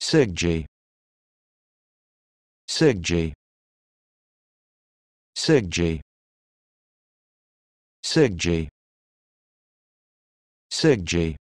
Sigji Sigji Sigji Sigji Sigji